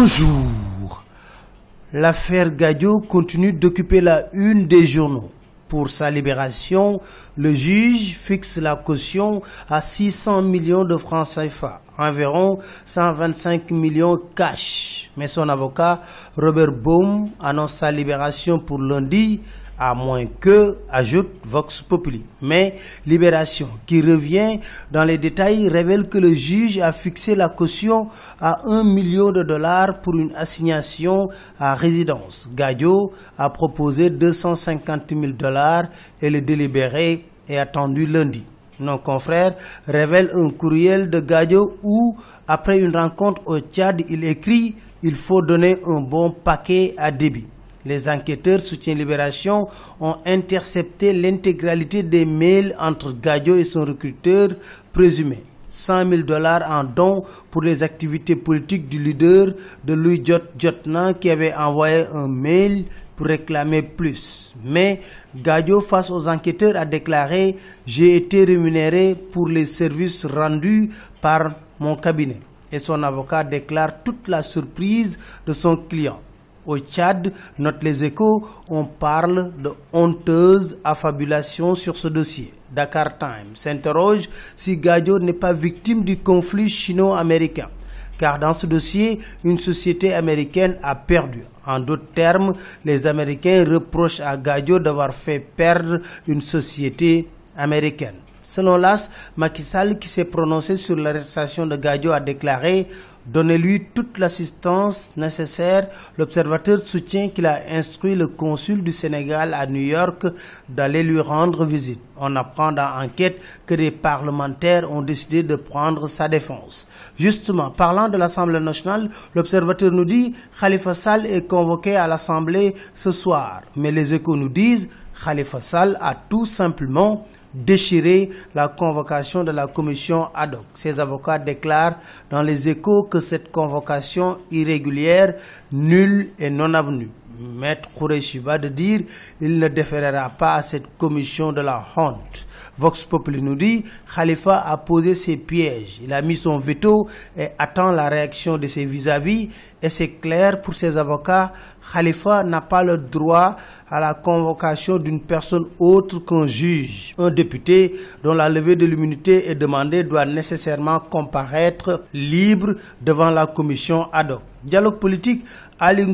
Bonjour. L'affaire Gadio continue d'occuper la une des journaux. Pour sa libération, le juge fixe la caution à 600 millions de francs CFA environ 125 millions cash. Mais son avocat, Robert Baum, annonce sa libération pour lundi, à moins que, ajoute Vox Populi. Mais Libération, qui revient dans les détails, révèle que le juge a fixé la caution à 1 million de dollars pour une assignation à résidence. Gadio a proposé 250 000 dollars et le délibéré est attendu lundi nos confrères, révèlent un courriel de Gadio où, après une rencontre au Tchad, il écrit « Il faut donner un bon paquet à débit ». Les enquêteurs soutien Libération ont intercepté l'intégralité des mails entre Gadio et son recruteur présumé. 100 000 dollars en dons pour les activités politiques du leader de Louis Jotnan qui avait envoyé un mail réclamer plus. Mais Gadio, face aux enquêteurs, a déclaré « J'ai été rémunéré pour les services rendus par mon cabinet ». Et son avocat déclare toute la surprise de son client. Au Tchad, note les échos, on parle de honteuse affabulations sur ce dossier. Dakar Times s'interroge si Gadio n'est pas victime du conflit chino-américain car dans ce dossier, une société américaine a perdu. En d'autres termes, les Américains reprochent à Gadio d'avoir fait perdre une société américaine. Selon l'AS, Macky qui s'est prononcé sur l'arrestation de Gadio, a déclaré Donnez-lui toute l'assistance nécessaire. L'observateur soutient qu'il a instruit le consul du Sénégal à New York d'aller lui rendre visite. On apprend dans enquête que des parlementaires ont décidé de prendre sa défense. Justement, parlant de l'Assemblée nationale, l'observateur nous dit Khalifa Sall est convoqué à l'Assemblée ce soir. Mais les échos nous disent Khalifa Sall a tout simplement déchirer la convocation de la commission ad hoc. Ses avocats déclarent dans les échos que cette convocation irrégulière, nulle et non avenue. Maître Khoureshiba de dire il ne déférera pas à cette commission de la honte. Vox Populi nous dit Khalifa a posé ses pièges, il a mis son veto et attend la réaction de ses vis-à-vis. vis à vis et c'est clair pour ses avocats, Khalifa n'a pas le droit à la convocation d'une personne autre qu'un juge. Un député dont la levée de l'immunité est demandée doit nécessairement comparaître libre devant la commission ad hoc. Dialogue politique, Ali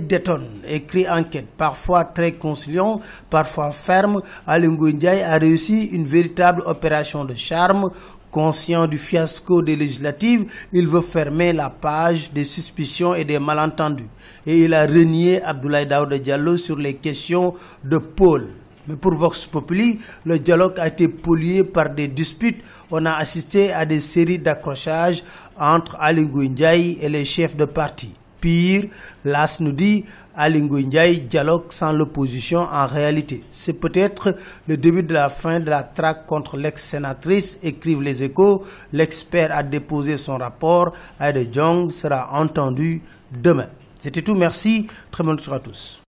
détonne, écrit enquête, parfois très conciliant, parfois ferme. Ali a réussi une véritable opération de charme Conscient du fiasco des législatives, il veut fermer la page des suspicions et des malentendus. Et il a renié Abdoulaye Daouda Diallo sur les questions de pôle. Mais pour Vox Populi, le dialogue a été pollué par des disputes. On a assisté à des séries d'accrochages entre Ali Ndiaye et les chefs de parti. Pire, l'AS nous dit Ndiaye dialogue sans l'opposition en réalité. C'est peut-être le début de la fin de la traque contre l'ex-sénatrice, écrivent les échos. L'expert a déposé son rapport. Aide Jong sera entendu demain. C'était tout. Merci. Très bonne soirée à tous.